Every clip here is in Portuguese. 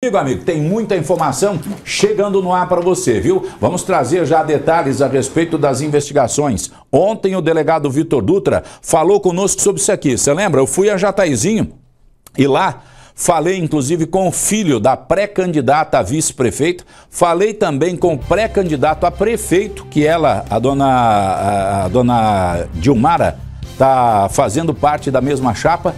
Amigo, amigo, tem muita informação chegando no ar para você, viu? Vamos trazer já detalhes a respeito das investigações. Ontem o delegado Vitor Dutra falou conosco sobre isso aqui. Você lembra? Eu fui a Jataizinho e lá Falei inclusive com o filho da pré-candidata a vice-prefeito. Falei também com o pré-candidato a prefeito, que ela, a dona, a dona Dilmara, está fazendo parte da mesma chapa.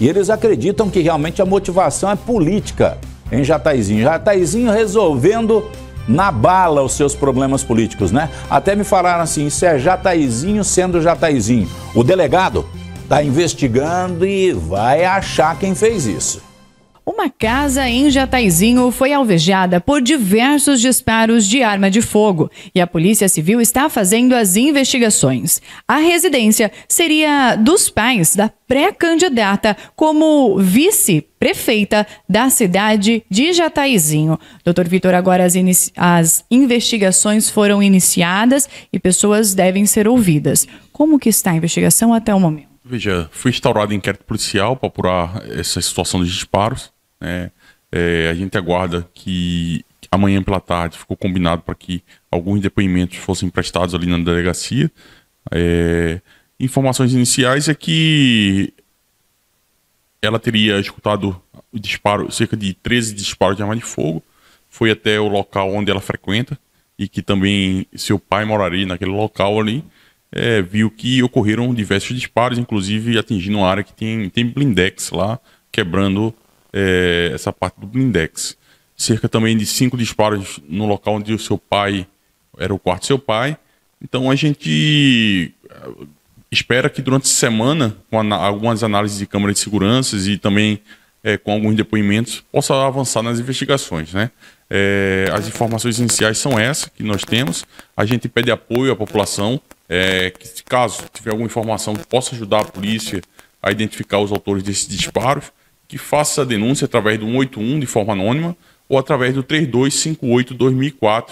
E eles acreditam que realmente a motivação é política em Jataizinho. Jataizinho resolvendo na bala os seus problemas políticos, né? Até me falaram assim, isso é Jataizinho sendo Jataizinho. O delegado está investigando e vai achar quem fez isso. Uma casa em Jataizinho foi alvejada por diversos disparos de arma de fogo e a Polícia Civil está fazendo as investigações. A residência seria dos pais da pré-candidata como vice-prefeita da cidade de Jataizinho. Doutor Vitor, agora as, as investigações foram iniciadas e pessoas devem ser ouvidas. Como que está a investigação até o momento? Veja, foi instaurado inquérito policial para apurar essa situação dos disparos. Né? É, a gente aguarda que amanhã pela tarde ficou combinado para que alguns depoimentos fossem prestados ali na delegacia. É, informações iniciais é que ela teria escutado disparo, cerca de 13 disparos de arma de fogo. Foi até o local onde ela frequenta e que também seu pai moraria naquele local ali. É, viu que ocorreram diversos disparos, inclusive atingindo uma área que tem, tem blindex lá, quebrando é, essa parte do blindex. Cerca também de cinco disparos no local onde o seu pai era o quarto do seu pai. Então a gente eh, espera que durante a semana, com algumas análises de câmeras de segurança e também é, com alguns depoimentos, possa avançar nas investigações. Né? É, as informações iniciais são essas que nós temos. A gente pede apoio à população. É, que, caso tiver alguma informação que possa ajudar a polícia a identificar os autores desses disparos, que faça a denúncia através do 181 de forma anônima ou através do 3258-2004,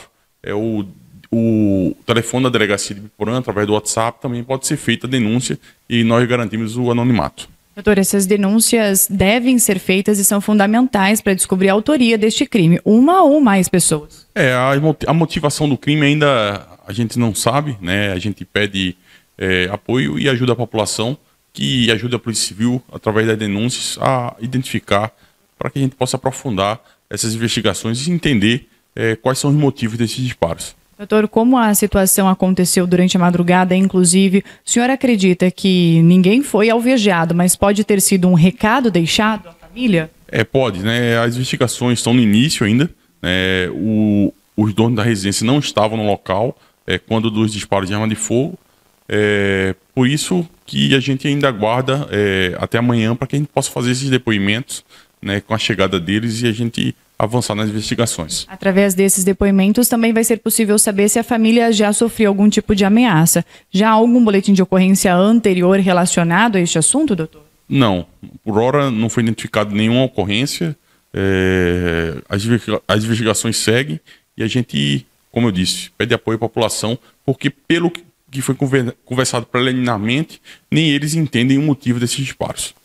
é o, o telefone da delegacia de Biporã, através do WhatsApp, também pode ser feita a denúncia e nós garantimos o anonimato. Doutor, essas denúncias devem ser feitas e são fundamentais para descobrir a autoria deste crime, uma ou mais pessoas. É, a, a motivação do crime ainda a gente não sabe, né? A gente pede é, apoio e ajuda a população que ajude a Polícia Civil, através das denúncias, a identificar para que a gente possa aprofundar essas investigações e entender eh, quais são os motivos desses disparos. Doutor, como a situação aconteceu durante a madrugada, inclusive, o senhor acredita que ninguém foi alvejado, mas pode ter sido um recado deixado à família? É, pode, né? As investigações estão no início ainda. Né? O, os donos da residência não estavam no local é, quando dos disparos de arma de fogo. É, por isso que a gente ainda aguarda é, até amanhã para que a gente possa fazer esses depoimentos né, com a chegada deles e a gente avançar nas investigações. Através desses depoimentos também vai ser possível saber se a família já sofreu algum tipo de ameaça. Já há algum boletim de ocorrência anterior relacionado a este assunto, doutor? Não. Por hora não foi identificado nenhuma ocorrência. É, as, as investigações seguem e a gente, como eu disse, pede apoio à população, porque pelo que que foi conversado preliminarmente, nem eles entendem o motivo desses disparos.